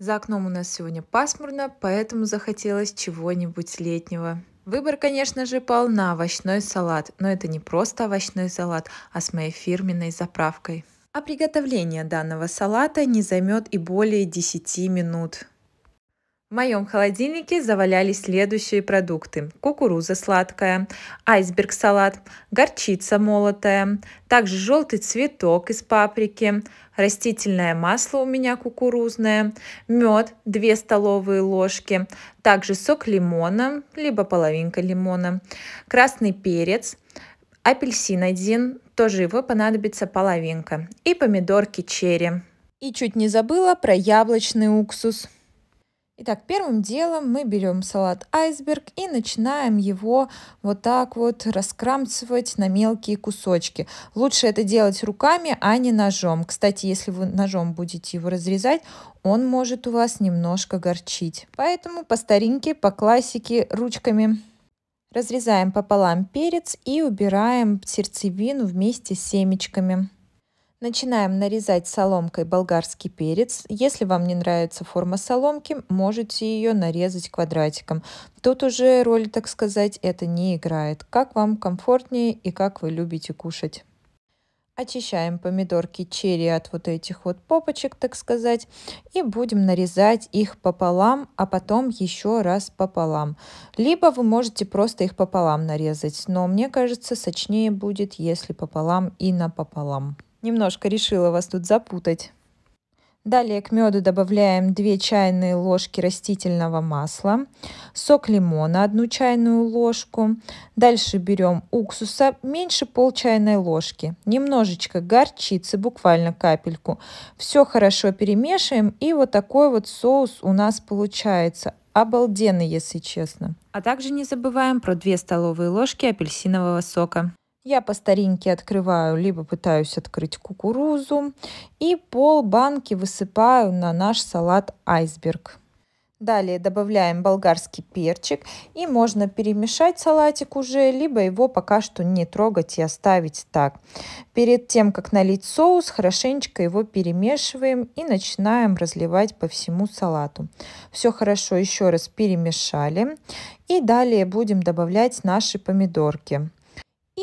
За окном у нас сегодня пасмурно, поэтому захотелось чего-нибудь летнего. Выбор, конечно же, пал на овощной салат, но это не просто овощной салат, а с моей фирменной заправкой. А приготовление данного салата не займет и более 10 минут. В моем холодильнике завалялись следующие продукты. Кукуруза сладкая, айсберг-салат, горчица молотая, также желтый цветок из паприки, растительное масло у меня кукурузное, мед 2 столовые ложки, также сок лимона, либо половинка лимона, красный перец, апельсин один, тоже его понадобится половинка, и помидорки черри. И чуть не забыла про яблочный уксус. Итак, первым делом мы берем салат айсберг и начинаем его вот так вот раскрамцевать на мелкие кусочки. Лучше это делать руками, а не ножом. Кстати, если вы ножом будете его разрезать, он может у вас немножко горчить. Поэтому по старинке, по классике, ручками разрезаем пополам перец и убираем сердцевину вместе с семечками. Начинаем нарезать соломкой болгарский перец. Если вам не нравится форма соломки, можете ее нарезать квадратиком. Тут уже роль, так сказать, это не играет. Как вам комфортнее и как вы любите кушать. Очищаем помидорки черри от вот этих вот попочек, так сказать, и будем нарезать их пополам, а потом еще раз пополам. Либо вы можете просто их пополам нарезать, но мне кажется, сочнее будет, если пополам и напополам. пополам. Немножко решила вас тут запутать. Далее к меду добавляем 2 чайные ложки растительного масла, сок лимона 1 чайную ложку. Дальше берем уксуса меньше пол чайной ложки, немножечко горчицы, буквально капельку. Все хорошо перемешиваем и вот такой вот соус у нас получается. Обалденный, если честно. А также не забываем про 2 столовые ложки апельсинового сока. Я по старинке открываю, либо пытаюсь открыть кукурузу и пол банки высыпаю на наш салат айсберг. Далее добавляем болгарский перчик и можно перемешать салатик уже, либо его пока что не трогать и оставить так. Перед тем, как налить соус, хорошенечко его перемешиваем и начинаем разливать по всему салату. Все хорошо еще раз перемешали и далее будем добавлять наши помидорки.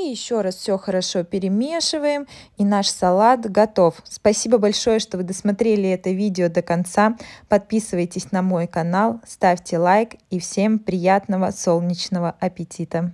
И еще раз все хорошо перемешиваем, и наш салат готов. Спасибо большое, что вы досмотрели это видео до конца. Подписывайтесь на мой канал, ставьте лайк и всем приятного солнечного аппетита!